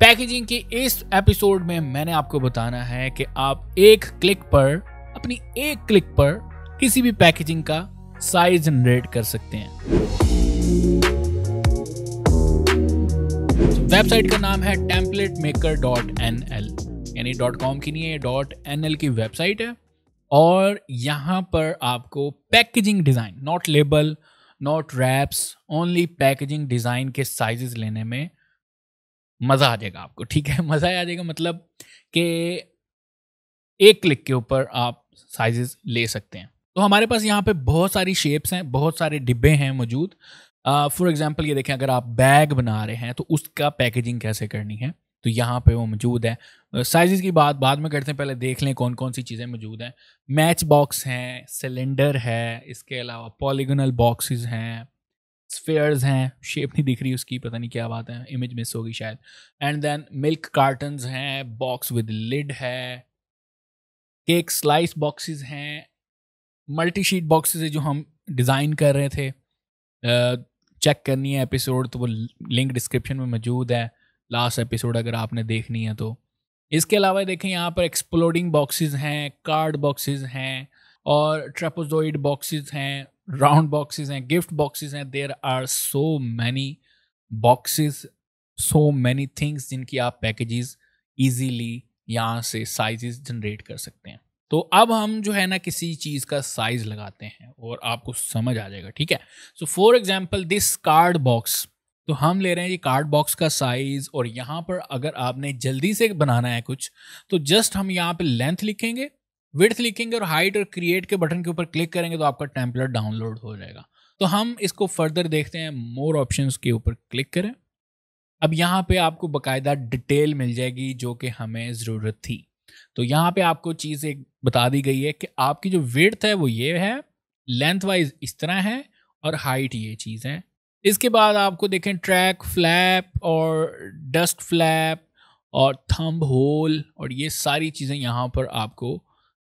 packaging के इस episode में मैंने आपको बताना है कि आप एक क्लिक पर अपनी एक क्लिक पर किसी भी पैकेजिंग का साइज जनरेट कर सकते हैं वेबसाइट का नाम है template maker dot N L यानी डॉट कॉम की नहीं है डॉट एन एल की वेबसाइट है और यहाँ पर आपको packaging design not label not wraps only packaging design के साइजेस लेने में मज़ा आ जाएगा आपको ठीक है मज़ा आ जाएगा मतलब कि एक क्लिक के ऊपर आप साइजेस ले सकते हैं तो हमारे पास यहाँ पे बहुत सारी शेप्स हैं बहुत सारे डिब्बे हैं मौजूद फॉर एग्जांपल ये देखें अगर आप बैग बना रहे हैं तो उसका पैकेजिंग कैसे करनी है तो यहाँ पे वो मौजूद है साइज़ की बात बाद में करते हैं पहले देख लें कौन कौन सी चीज़ें मौजूद हैं मैच बॉक्स हैं सिलेंडर है इसके अलावा पॉलीगनल बॉक्सेस हैं स्फेयर्स हैं शेप नहीं दिख रही उसकी पता नहीं क्या बात है इमेज मिस होगी शायद एंड देन मिल्क कार्टन्स हैं बॉक्स विद लिड है केक स्लाइस बॉक्सेस हैं मल्टी शीट बॉक्सेस है जो हम डिज़ाइन कर रहे थे चेक करनी है एपिसोड तो वो लिंक डिस्क्रिप्शन में मौजूद है लास्ट एपिसोड अगर आपने देखनी है तो इसके अलावा देखें यहाँ पर एक्सप्लोडिंग बॉक्सेस हैं कार्ड बॉक्सेस हैं और ट्रेपोजोइड बॉक्सेस हैं राउंड बॉक्सेस हैं गिफ्ट बॉक्सेस हैं there are so many boxes so many things जिनकी आप पैकेजेस इजीली यहाँ से साइजेस जनरेट कर सकते हैं तो अब हम जो है ना किसी चीज़ का साइज लगाते हैं और आपको समझ आ जाएगा ठीक है so for example this card box तो हम ले रहे हैं ये कार्ड बॉक्स का साइज और यहाँ पर अगर आपने जल्दी से बनाना है कुछ तो जस्ट हम यहाँ पे लेंथ लिखेंगे विड्थ लिखेंगे और हाइट और क्रिएट के बटन के ऊपर क्लिक करेंगे तो आपका टेम्पलेट डाउनलोड हो जाएगा तो हम इसको फर्दर देखते हैं मोर ऑप्शन के ऊपर क्लिक करें अब यहाँ पे आपको बकायदा डिटेल मिल जाएगी जो कि हमें ज़रूरत थी तो यहाँ पे आपको चीज़ एक बता दी गई है कि आपकी जो विड्थ है वो ये है लेंथ वाइज इस तरह है और हाइट ये चीज़ है इसके बाद आपको देखें ट्रैक फ्लैप और डस्ट फ्लैप और थंब होल और ये सारी चीज़ें यहाँ पर आपको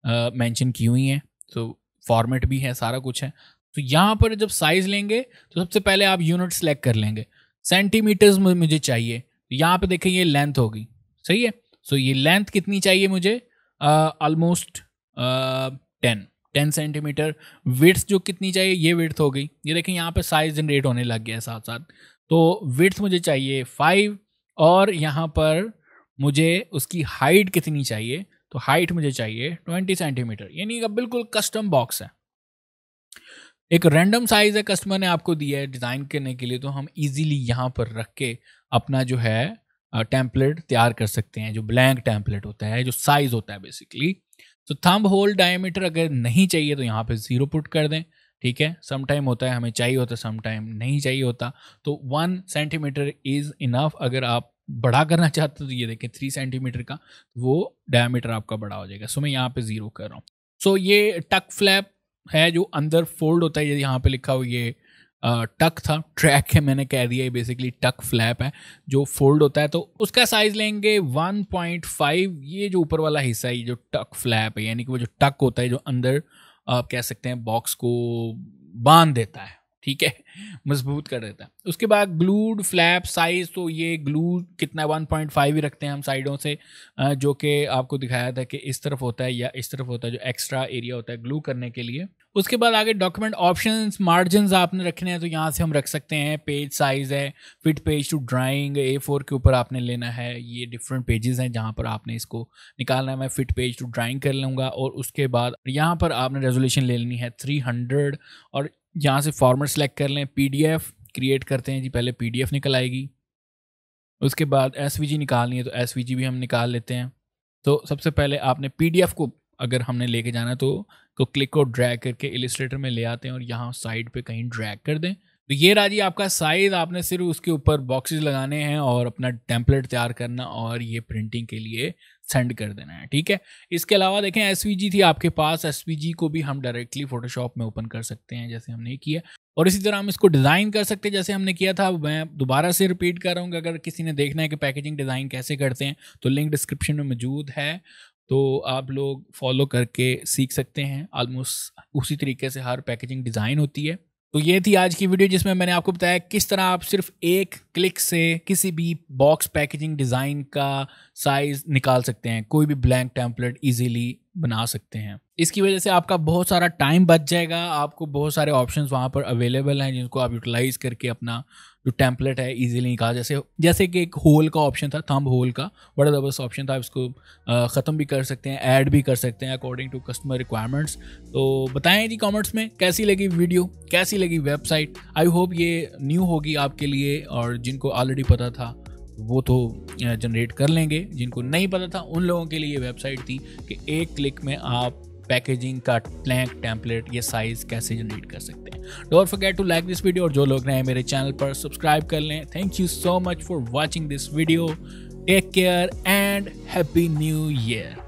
मेंशन की हुई हैं तो फॉर्मेट भी है सारा कुछ है तो यहाँ पर जब साइज लेंगे तो सबसे पहले आप यूनिट सेलेक्ट कर लेंगे सेंटीमीटर्स मुझे चाहिए तो यहाँ पे देखें ये लेंथ होगी सही है सो ये लेंथ कितनी चाहिए मुझे almost ten ten centimetre width जो कितनी चाहिए ये विड्थ हो गई ये देखें यहाँ पे साइज जनरेट होने लग गया है साथ साथ तो विड्थ मुझे चाहिए फाइव और यहाँ पर मुझे उसकी हाइट कितनी चाहिए तो हाइट मुझे चाहिए ट्वेंटी सेंटीमीटर यानी का बिल्कुल कस्टम बॉक्स है एक रैंडम साइज है कस्टमर ने आपको दिया है डिज़ाइन करने के लिए तो हम इजीली यहाँ पर रख के अपना जो है टेम्पलेट तैयार कर सकते हैं जो ब्लैंक टेम्पलेट होता है जो साइज होता है बेसिकली तो थंब होल डायमीटर अगर नहीं चाहिए तो यहाँ पे ज़ीरो पुट कर दें ठीक है सम टाइम होता है हमें चाहिए होता है सम टाइम नहीं चाहिए होता तो वन सेंटीमीटर इज़ इनफ अगर आप बड़ा करना चाहते हो तो ये देखें थ्री सेंटीमीटर का वो डायमीटर आपका बड़ा हो जाएगा सो मैं यहाँ पे ज़ीरो कर रहा हूँ सो ये टक फ्लैप है जो अंदर फोल्ड होता है ये यहाँ पे लिखा हो ये टक था ट्रैक है मैंने कह दिया ये बेसिकली टक फ्लैप है जो फोल्ड होता है तो उसका साइज लेंगे 1.5 ये जो ऊपर वाला हिस्सा है ये जो टक फ्लैप है यानी कि वो जो टक होता है जो अंदर आप कह सकते हैं बॉक्स को बांध देता है ठीक है मजबूत कर देता है उसके बाद ग्लूड फ्लैप साइज तो ये ग्लू कितना 1.5 ही रखते हैं हम साइडों से जो कि आपको दिखाया था कि इस तरफ होता है या इस तरफ होता है जो एक्स्ट्रा एरिया होता है ग्लू करने के लिए उसके बाद आगे डॉक्यूमेंट ऑप्शन मार्जिन आपने रखने हैं तो यहाँ से हम रख सकते हैं पेज साइज है fit page to drawing A four के ऊपर आपने लेना है ये डिफरेंट पेजेस हैं जहाँ पर आपने इसको निकालना है मैं फिट पेज टू ड्राइंग कर लूँगा और उसके बाद यहाँ पर आपने रेजोल्यूशन ले लेनी है थ्री हंड्रेड और यहाँ से फॉर्मेट सेलेक्ट कर लें पीडीएफ क्रिएट करते हैं जी पहले पीडीएफ निकल आएगी उसके बाद एस निकालनी है तो एस भी हम निकाल लेते हैं तो सबसे पहले आपने पीडीएफ को अगर हमने लेके जाना है तो क्लिक को ड्रैग करके इलिस्ट्रेटर में ले आते हैं और यहाँ साइड पे कहीं ड्रैग कर दें तो ये राजी आपका साइज आपने सिर्फ उसके ऊपर बॉक्सेस लगाने हैं और अपना टेम्पलेट तैयार करना और ये प्रिंटिंग के लिए सेंड कर देना है ठीक है इसके अलावा देखें एस थी आपके पास एस को भी हम डायरेक्टली फोटोशॉप में ओपन कर सकते हैं जैसे हमने किया और इसी तरह हम इसको डिज़ाइन कर सकते हैं जैसे हमने किया था मैं दोबारा से रिपीट कर रहा हूँ अगर किसी ने देखना है कि पैकेजिंग डिज़ाइन कैसे करते हैं तो लिंक डिस्क्रिप्शन में मौजूद है तो आप लोग फॉलो करके सीख सकते हैं आलमोस्ट उसी तरीके से हर पैकेजिंग डिज़ाइन होती है तो ये थी आज की वीडियो जिसमें मैंने आपको बताया किस तरह आप सिर्फ एक क्लिक से किसी भी बॉक्स पैकेजिंग डिज़ाइन का साइज़ निकाल सकते हैं कोई भी ब्लैंक टेम्पलेट इजीली बना सकते हैं इसकी वजह से आपका बहुत सारा टाइम बच जाएगा आपको बहुत सारे ऑप्शन वहाँ पर अवेलेबल हैं जिनको आप यूटिलाइज करके अपना जो टेम्पलेट है ईजिली निकाल जैसे जैसे कि एक होल का ऑप्शन था थंब होल का बड़ा ज़बरदस्त ऑप्शन था आप इसको ख़त्म भी कर सकते हैं ऐड भी कर सकते हैं अकॉर्डिंग टू कस्टमर रिक्वायरमेंट्स तो बताएं जी कॉमेंट्स में कैसी लगी वीडियो कैसी लगी वेबसाइट आई होप ये न्यू होगी आपके लिए और जिनको ऑलरेडी पता था वो तो जनरेट कर लेंगे जिनको नहीं पता था उन लोगों के लिए वेबसाइट थी कि एक क्लिक में आप पैकेजिंग का प्लैंक टेम्पलेट ये साइज कैसे जनरेट कर सकते हैं don't forget to like this video और जो लोग नए मेरे चैनल पर सब्सक्राइब कर लें thank you so much for watching this video take care and happy new year